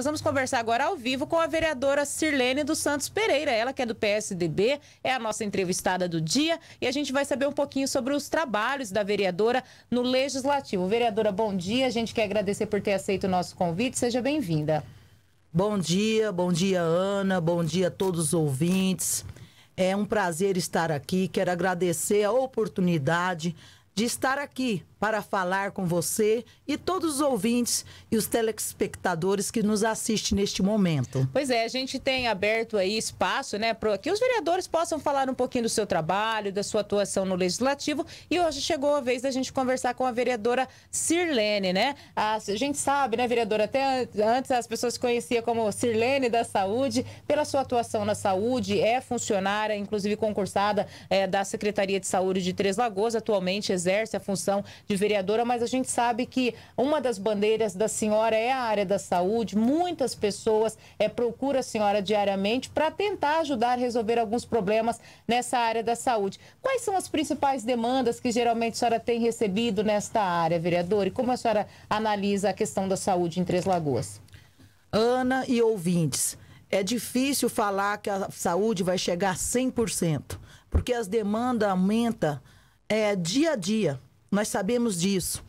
Nós vamos conversar agora ao vivo com a vereadora Sirlene dos Santos Pereira, ela que é do PSDB, é a nossa entrevistada do dia e a gente vai saber um pouquinho sobre os trabalhos da vereadora no Legislativo. Vereadora, bom dia, a gente quer agradecer por ter aceito o nosso convite, seja bem-vinda. Bom dia, bom dia Ana, bom dia a todos os ouvintes. É um prazer estar aqui, quero agradecer a oportunidade de estar aqui para falar com você e todos os ouvintes e os telespectadores que nos assistem neste momento. Pois é, a gente tem aberto aí espaço, né, para que os vereadores possam falar um pouquinho do seu trabalho, da sua atuação no legislativo. E hoje chegou a vez da gente conversar com a vereadora Sirlene, né? A gente sabe, né, vereadora, até antes as pessoas conheciam como Sirlene da Saúde, pela sua atuação na saúde, é funcionária, inclusive concursada é, da Secretaria de Saúde de Três Lagoas, atualmente exerce a função de vereadora, mas a gente sabe que uma das bandeiras da senhora é a área da saúde. Muitas pessoas é, procuram a senhora diariamente para tentar ajudar a resolver alguns problemas nessa área da saúde. Quais são as principais demandas que geralmente a senhora tem recebido nesta área, vereadora? E como a senhora analisa a questão da saúde em Três Lagoas? Ana e ouvintes, é difícil falar que a saúde vai chegar a 100%, porque as demandas aumentam é, dia a dia. Nós sabemos disso.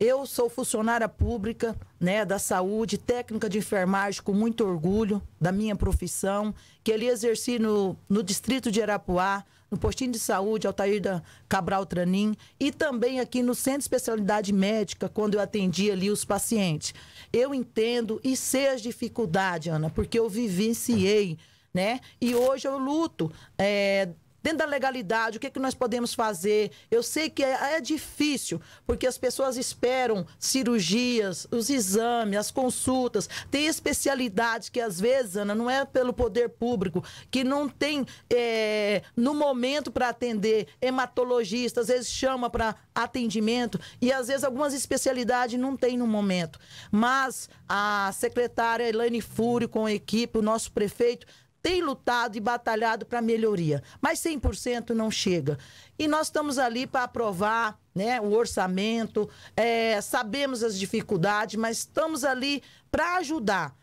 Eu sou funcionária pública, né, da saúde, técnica de enfermagem, com muito orgulho da minha profissão, que ali exerci no, no distrito de Arapuá, no postinho de saúde Altair da Cabral Tranim e também aqui no centro de especialidade médica, quando eu atendi ali os pacientes. Eu entendo e sei as dificuldades, Ana, porque eu vivenciei, né? E hoje eu luto é, dentro da legalidade, o que, é que nós podemos fazer. Eu sei que é, é difícil, porque as pessoas esperam cirurgias, os exames, as consultas. Tem especialidades que, às vezes, Ana, não é pelo poder público, que não tem é, no momento para atender hematologista, às vezes chama para atendimento, e às vezes algumas especialidades não tem no momento. Mas a secretária Elaine Fúrio, com a equipe, o nosso prefeito, tem lutado e batalhado para melhoria, mas 100% não chega. E nós estamos ali para aprovar né, o orçamento, é, sabemos as dificuldades, mas estamos ali para ajudar.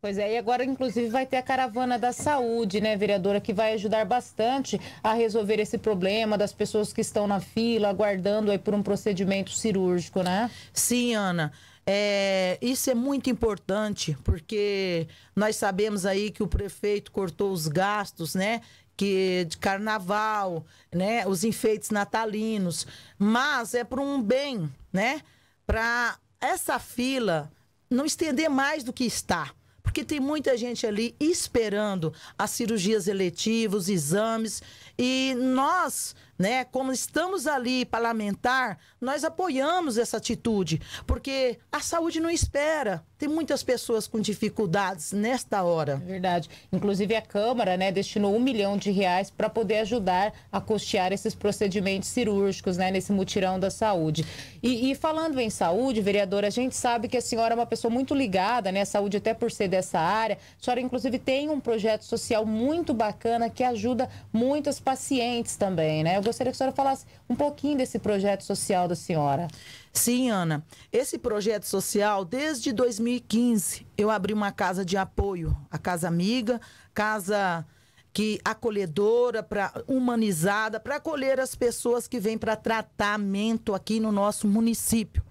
Pois é, e agora inclusive vai ter a caravana da saúde, né, vereadora, que vai ajudar bastante a resolver esse problema das pessoas que estão na fila, aguardando aí por um procedimento cirúrgico, né? Sim, Ana. É, isso é muito importante, porque nós sabemos aí que o prefeito cortou os gastos, né? que de carnaval, né, os enfeites natalinos, mas é para um bem, né, para essa fila não estender mais do que está, porque tem muita gente ali esperando as cirurgias eletivas, os exames e nós né? Como estamos ali parlamentar, nós apoiamos essa atitude, porque a saúde não espera. Tem muitas pessoas com dificuldades nesta hora. É verdade. Inclusive a Câmara né, destinou um milhão de reais para poder ajudar a custear esses procedimentos cirúrgicos né, nesse mutirão da saúde. E, e, falando em saúde, vereadora, a gente sabe que a senhora é uma pessoa muito ligada né, à saúde, até por ser dessa área. A senhora, inclusive, tem um projeto social muito bacana que ajuda muitos pacientes também. Né? Eu gostaria que a senhora falasse um pouquinho desse projeto social da senhora. Sim, Ana. Esse projeto social, desde 2000 2015, eu abri uma casa de apoio, a Casa Amiga, casa que acolhedora, para humanizada, para acolher as pessoas que vêm para tratamento aqui no nosso município.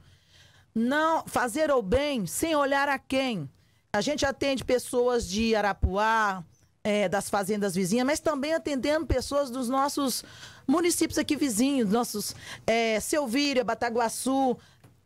Não fazer o bem sem olhar a quem. A gente atende pessoas de Arapuá, é, das fazendas vizinhas, mas também atendendo pessoas dos nossos municípios aqui vizinhos, nossos é, Selvíria, Bataguaçu,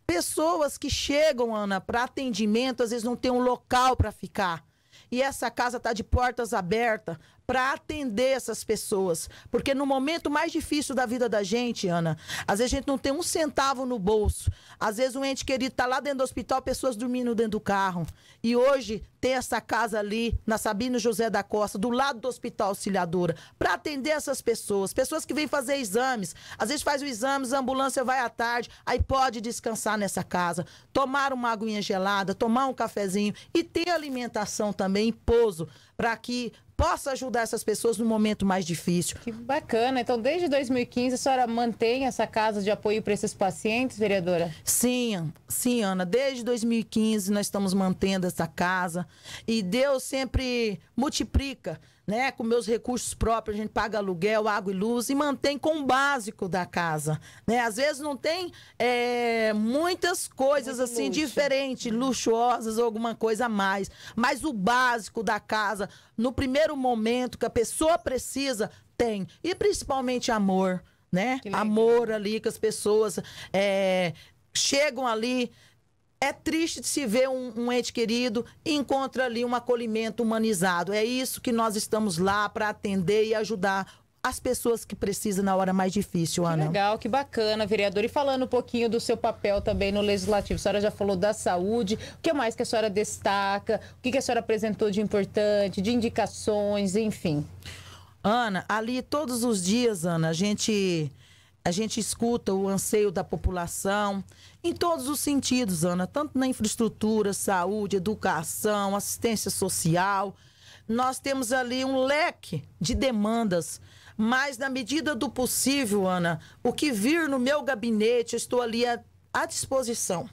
Pessoas que chegam, Ana, para atendimento, às vezes não tem um local para ficar. E essa casa está de portas abertas para atender essas pessoas. Porque no momento mais difícil da vida da gente, Ana, às vezes a gente não tem um centavo no bolso. Às vezes um ente querido está lá dentro do hospital, pessoas dormindo dentro do carro. E hoje tem essa casa ali, na Sabino José da Costa, do lado do Hospital Auxiliadora, para atender essas pessoas. Pessoas que vêm fazer exames. Às vezes faz o exame, a ambulância vai à tarde, aí pode descansar nessa casa, tomar uma aguinha gelada, tomar um cafezinho e ter alimentação também, pouso, para que possa ajudar essas pessoas no momento mais difícil. Que bacana. Então, desde 2015, a senhora mantém essa casa de apoio para esses pacientes, vereadora? Sim, sim, Ana. Desde 2015, nós estamos mantendo essa casa. E Deus sempre multiplica né, com meus recursos próprios, a gente paga aluguel, água e luz e mantém com o básico da casa. Né? Às vezes não tem é, muitas coisas Muito assim luxo. diferentes, uhum. luxuosas ou alguma coisa a mais. Mas o básico da casa, no primeiro momento que a pessoa precisa, tem. E principalmente amor. Né? Amor ali que as pessoas é, chegam ali é triste de se ver um, um ente querido e encontra ali um acolhimento humanizado. É isso que nós estamos lá para atender e ajudar as pessoas que precisam na hora mais difícil, Ana. Que legal, que bacana, vereador. E falando um pouquinho do seu papel também no Legislativo, a senhora já falou da saúde, o que mais que a senhora destaca, o que, que a senhora apresentou de importante, de indicações, enfim. Ana, ali todos os dias, Ana, a gente a gente escuta o anseio da população em todos os sentidos, Ana, tanto na infraestrutura, saúde, educação, assistência social. Nós temos ali um leque de demandas, mas na medida do possível, Ana, o que vir no meu gabinete, eu estou ali à, à disposição.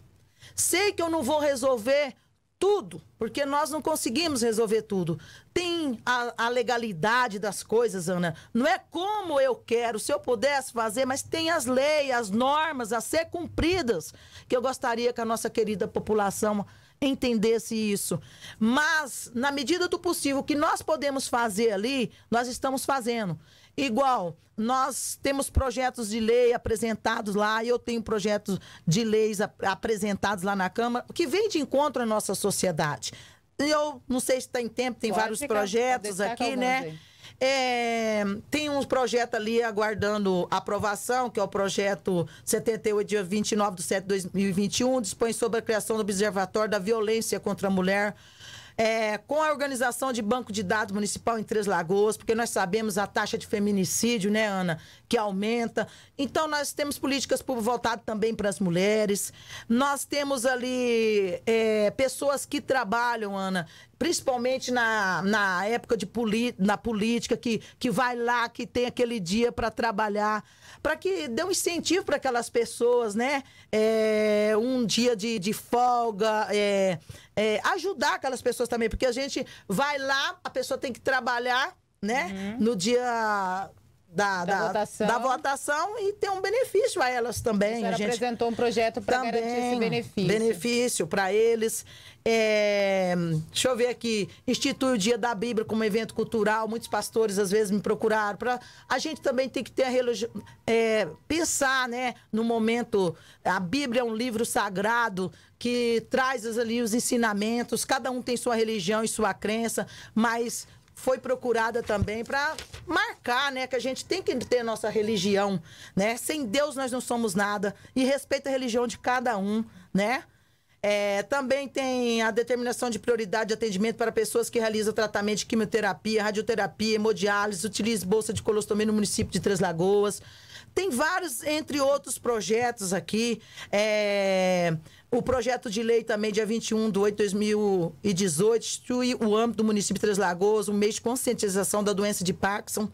Sei que eu não vou resolver tudo, porque nós não conseguimos resolver tudo. Tem a, a, legalidade das coisas, Ana. Não é como eu quero, se eu pudesse fazer, mas tem as leis, as normas a ser cumpridas, que eu gostaria que a nossa querida população entendesse isso. Mas, na medida do possível, o que nós podemos fazer ali, nós estamos fazendo. Igual, nós temos projetos de lei apresentados lá, eu tenho projetos de leis ap apresentados lá na Câmara, que vem de encontro à nossa sociedade. Eu não sei se está em tempo, tem Pode vários ficar, projetos aqui, né? É, tem um projeto ali aguardando aprovação, que é o projeto 78, dia 29 de setembro de 2021, dispõe sobre a criação do Observatório da Violência contra a Mulher é, com a organização de banco de dados municipal em Três Lagoas, porque nós sabemos a taxa de feminicídio, né, Ana, que aumenta. Então, nós temos políticas voltadas também para as mulheres. Nós temos ali é, pessoas que trabalham, Ana, principalmente na, na época de poli, na política, que, que vai lá, que tem aquele dia para trabalhar, para que dê um incentivo para aquelas pessoas, né? É, um dia de, de folga, é, é, ajudar aquelas pessoas também, porque a gente vai lá, a pessoa tem que trabalhar, né? Uhum. No dia da, da, da, votação. da, votação. e ter um benefício a elas também. A, gente apresentou um projeto para garantir esse benefício. Benefício para eles. É, deixa eu ver aqui. Institui o Dia da Bíblia como evento cultural. Muitos pastores às vezes me procuraram. Pra... A gente também tem que ter a religi... É, pensar né, no momento. A Bíblia é um livro sagrado que traz ali os ensinamentos. Cada um tem sua religião e sua crença, mas foi procurada também para marcar, né, que a gente tem que ter nossa religião, né? Sem Deus nós não somos nada e respeita a religião de cada um, né? É, também tem a determinação de prioridade de atendimento para pessoas que realizam tratamento de quimioterapia, radioterapia, hemodiálise, utilizam bolsa de colostomia no município de Três Lagoas. Tem vários, entre outros projetos aqui. É, o projeto de lei também, dia 21 de 8 de 2018, institui o âmbito do município de Três Lagoas, um mês de conscientização da doença de Parkinson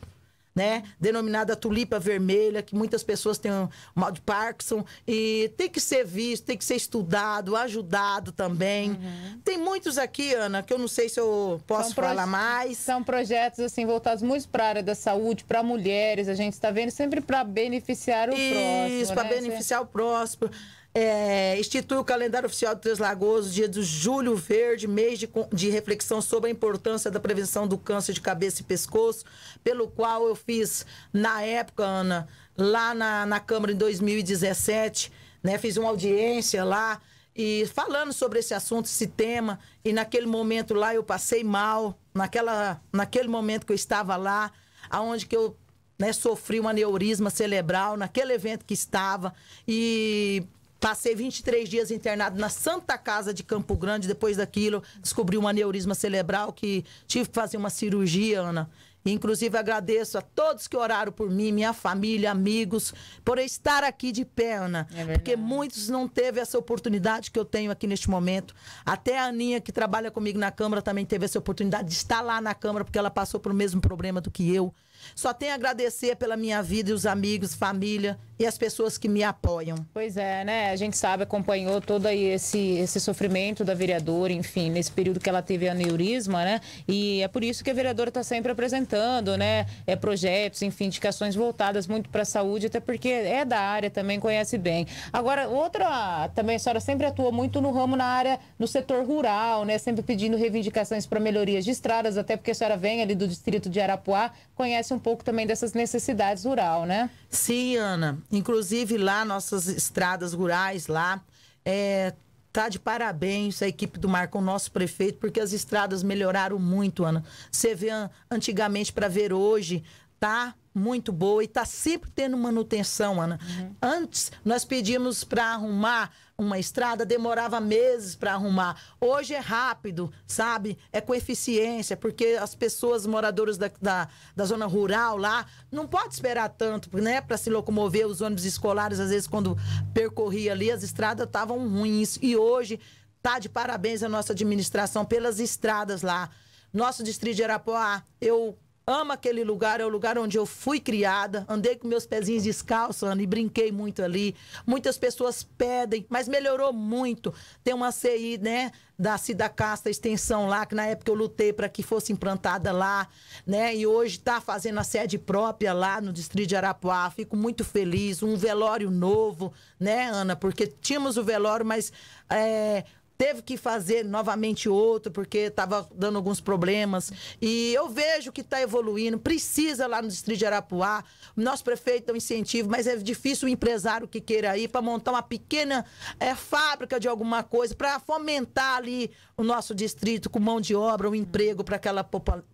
né? Denominada tulipa vermelha, que muitas pessoas têm mal de Parkinson e tem que ser visto, tem que ser estudado, ajudado também. Uhum. Tem muitos aqui, Ana, que eu não sei se eu posso são falar mais. São projetos assim voltados muito para a área da saúde, para mulheres. A gente está vendo sempre para beneficiar o Isso, próximo. Isso, para né? beneficiar o próximo. É, institui o calendário oficial de Três Lagoas, dia do Julho Verde, mês de, de, reflexão sobre a importância da prevenção do câncer de cabeça e pescoço, pelo qual eu fiz, na época, Ana, lá na, na Câmara em 2017, né? Fiz uma audiência lá e falando sobre esse assunto, esse tema, e naquele momento lá eu passei mal, naquela, naquele momento que eu estava lá, aonde que eu né, sofri um aneurisma cerebral, naquele evento que estava, e Passei 23 dias internado na Santa Casa de Campo Grande. Depois daquilo, descobri um aneurisma cerebral que tive que fazer uma cirurgia, Ana. Inclusive, agradeço a todos que oraram por mim, minha família, amigos, por estar aqui de perna. É porque muitos não teve essa oportunidade que eu tenho aqui neste momento. Até a Aninha, que trabalha comigo na Câmara, também teve essa oportunidade de estar lá na Câmara, porque ela passou pelo mesmo problema do que eu. Só tenho a agradecer pela minha vida e os amigos, família, e as pessoas que me apoiam. Pois é, né? A gente sabe, acompanhou todo esse, esse sofrimento da vereadora, enfim, nesse período que ela teve aneurisma, né? E é por isso que a vereadora está sempre apresentando, né? É, projetos, enfim, indicações voltadas muito para a saúde, até porque é da área também, conhece bem. Agora, outra, também a senhora sempre atua muito no ramo, na área, no setor rural, né? Sempre pedindo reivindicações para melhorias de estradas, até porque a senhora vem ali do distrito de Arapuá, conhece um pouco também dessas necessidades rural, né? Sim, Ana. Inclusive lá, nossas estradas rurais lá, é, tá de parabéns a equipe do Marco, o nosso prefeito, porque as estradas melhoraram muito, Ana. Você vê antigamente para ver hoje, tá muito boa e tá sempre tendo manutenção, Ana. Uhum. Antes nós pedimos para arrumar uma estrada demorava meses para arrumar. Hoje é rápido, sabe? É com eficiência, porque as pessoas moradoras da, da, da zona rural lá não pode esperar tanto, né? Para se locomover, os ônibus escolares, às vezes, quando percorria ali, as estradas estavam ruins. E hoje tá de parabéns a nossa administração pelas estradas lá. Nosso distrito de Arapuá, eu Amo aquele lugar, é o lugar onde eu fui criada, andei com meus pezinhos descalços, Ana, e brinquei muito ali. Muitas pessoas pedem, mas melhorou muito. Tem uma CI, né, da Cida Casta Extensão lá, que na época eu lutei para que fosse implantada lá, né, e hoje está fazendo a sede própria lá no distrito de Arapuá. Fico muito feliz. Um velório novo, né, Ana, porque tínhamos o velório, mas é, teve que fazer novamente outro porque estava dando alguns problemas. E eu vejo que está evoluindo, precisa lá no distrito de Arapuá. Nosso prefeito dá um incentivo, mas é difícil o empresário que queira ir para montar uma pequena é, fábrica de alguma coisa, para fomentar ali o nosso distrito com mão de obra, um emprego para aquela popula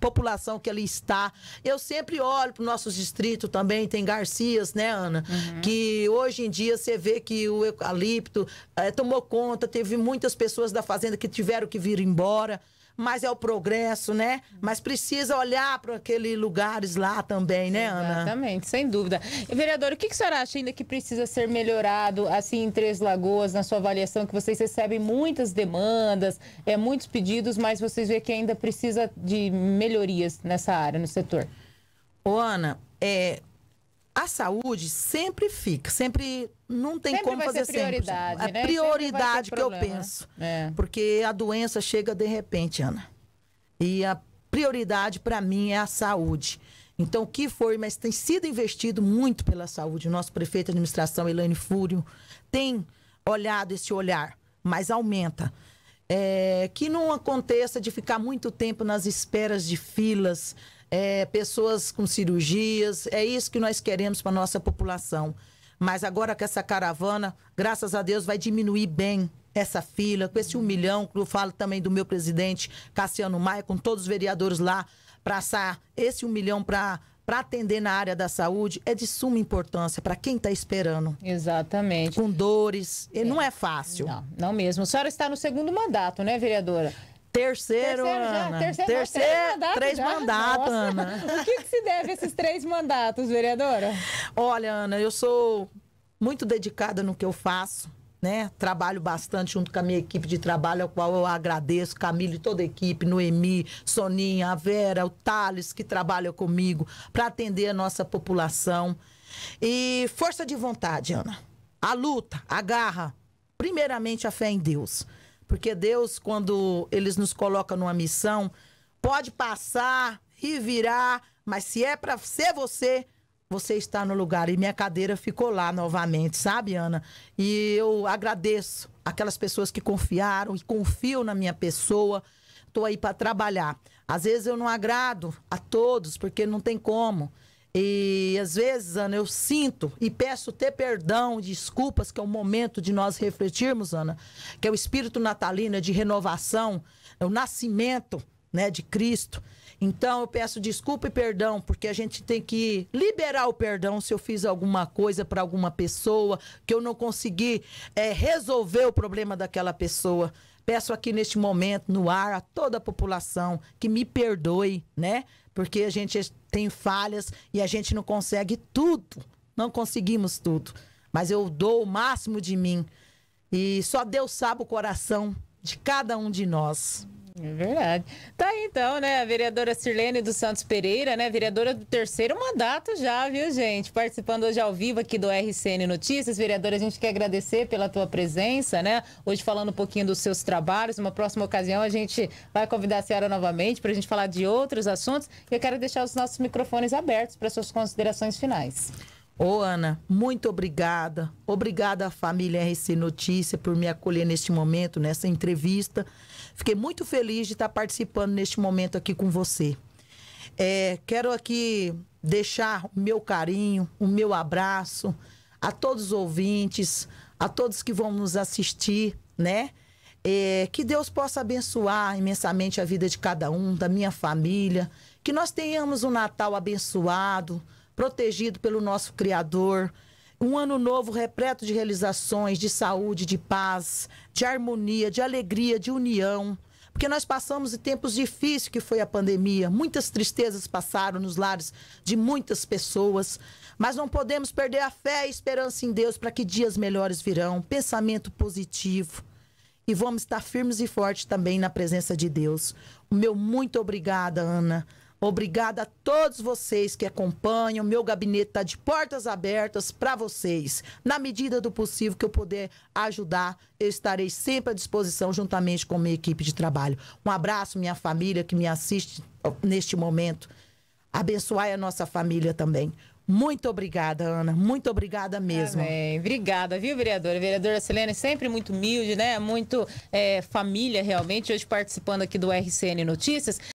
população que ali está. Eu sempre olho para o nosso distrito também, tem Garcias, né, Ana? Uhum. Que hoje em dia você vê que o eucalipto é, tomou conta, teve muitas pessoas da fazenda que tiveram que vir embora mas é o progresso, né? Mas precisa olhar para aqueles lugares lá também, né, Exatamente, Ana? Exatamente, sem dúvida. Vereador, o que, que a senhora acha ainda que precisa ser melhorado, assim, em Três Lagoas, na sua avaliação, que vocês recebem muitas demandas, é, muitos pedidos, mas vocês veem que ainda precisa de melhorias nessa área, no setor? Ô, Ana, é, a saúde sempre fica, sempre não tem sempre como fazer ser prioridade, é né? sempre. Né? A prioridade que problema. eu penso. É. Porque a doença chega de repente, Ana. E a prioridade para mim é a saúde. Então, o que foi, mas tem sido investido muito pela saúde. O nosso prefeito de administração, Elaine Fúrio, tem olhado esse olhar, mas aumenta. É, que não aconteça de ficar muito tempo nas esperas de filas, é, pessoas com cirurgias. É isso que nós queremos para a nossa população. Mas agora com essa caravana, graças a Deus, vai diminuir bem essa fila, com esse um milhão, que eu falo também do meu presidente Cassiano Maia, com todos os vereadores lá, para assar esse um milhão para para atender na área da saúde é de suma importância para quem está esperando. Exatamente. Com dores. É. Não é fácil. Não, não mesmo. A senhora está no segundo mandato, né, vereadora? Terceiro, terceiro, Ana. terceiro, terceiro três mandatos. Três mandatos Ana. O que, que, se deve a esses três mandatos, vereadora? Olha, Ana, eu sou muito dedicada no que eu faço. Né? Trabalho bastante junto com a minha equipe de trabalho, ao qual eu agradeço, Camilo e toda a equipe, Noemi, Soninha, a Vera, o Thales, que trabalha comigo, para atender a nossa população. E força de vontade, Ana. A luta, a garra, primeiramente a fé em Deus. Porque Deus, quando eles nos coloca numa missão, pode passar, e virar mas se é para ser você, você está no lugar. E minha cadeira ficou lá novamente, sabe, Ana? E eu agradeço aquelas pessoas que confiaram e confiam na minha pessoa. Estou aí para trabalhar. Às vezes eu não agrado a todos, porque não tem como. E às vezes, Ana, eu sinto e peço ter perdão, desculpas, que é o momento de nós refletirmos, Ana, que é o espírito natalino é de renovação, é o nascimento né, de Cristo. Então, eu peço desculpa e perdão, porque a gente tem que liberar o perdão se eu fiz alguma coisa para alguma pessoa, que eu não consegui é, resolver o problema daquela pessoa. Peço aqui neste momento, no ar, a toda a população que me perdoe, né? Porque a gente tem falhas e a gente não consegue tudo. Não conseguimos tudo. Mas eu dou o máximo de mim. E só Deus sabe o coração de cada um de nós. É verdade. Tá aí, então, né, a vereadora Sirlene dos Santos Pereira, né, vereadora do terceiro mandato já, viu, gente? Participando hoje ao vivo aqui do RCN Notícias. Vereadora, a gente quer agradecer pela tua presença, né? Hoje falando um pouquinho dos seus trabalhos. Uma próxima ocasião a gente vai convidar a senhora novamente para a gente falar de outros assuntos. E eu quero deixar os nossos microfones abertos para suas considerações finais. Ô, Ana, muito obrigada. Obrigada à família RC Notícia por me acolher neste momento, nessa entrevista. Fiquei muito feliz de estar participando neste momento aqui com você. É, quero aqui deixar o meu carinho, o meu abraço a todos os ouvintes, a todos que vão nos assistir, né? É, que Deus possa abençoar imensamente a vida de cada um, da minha família. Que nós tenhamos um Natal abençoado, protegido pelo nosso Criador. Um ano novo repleto de realizações, de saúde, de paz, de harmonia, de alegria, de união. Porque nós passamos em tempos difíceis que foi a pandemia. Muitas tristezas passaram nos lares de muitas pessoas. Mas não podemos perder a fé e esperança em Deus para que dias melhores virão. Pensamento positivo. E vamos estar firmes e fortes também na presença de Deus. O meu muito obrigada, Ana Obrigada a todos vocês que acompanham. Meu gabinete está de portas abertas para vocês. Na medida do possível que eu puder ajudar, eu estarei sempre à disposição, juntamente com minha equipe de trabalho. Um abraço, minha família que me assiste neste momento. Abençoai a nossa família também. Muito obrigada, Ana. Muito obrigada mesmo. Amém. Obrigada, viu, vereadora? A vereadora Silene sempre muito humilde, né? Muito é, família, realmente. Hoje participando aqui do RCN Notícias.